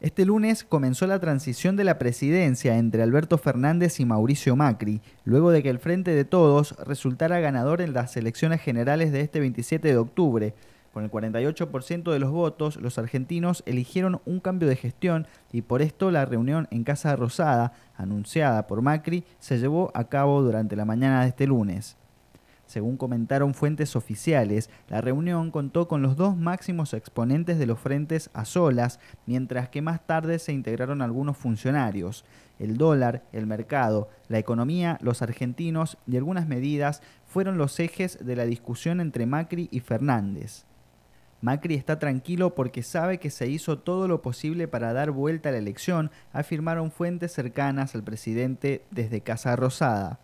Este lunes comenzó la transición de la presidencia entre Alberto Fernández y Mauricio Macri, luego de que el Frente de Todos resultara ganador en las elecciones generales de este 27 de octubre. Con el 48% de los votos, los argentinos eligieron un cambio de gestión y por esto la reunión en Casa Rosada, anunciada por Macri, se llevó a cabo durante la mañana de este lunes. Según comentaron fuentes oficiales, la reunión contó con los dos máximos exponentes de los frentes a solas, mientras que más tarde se integraron algunos funcionarios. El dólar, el mercado, la economía, los argentinos y algunas medidas fueron los ejes de la discusión entre Macri y Fernández. Macri está tranquilo porque sabe que se hizo todo lo posible para dar vuelta a la elección, afirmaron fuentes cercanas al presidente desde Casa Rosada.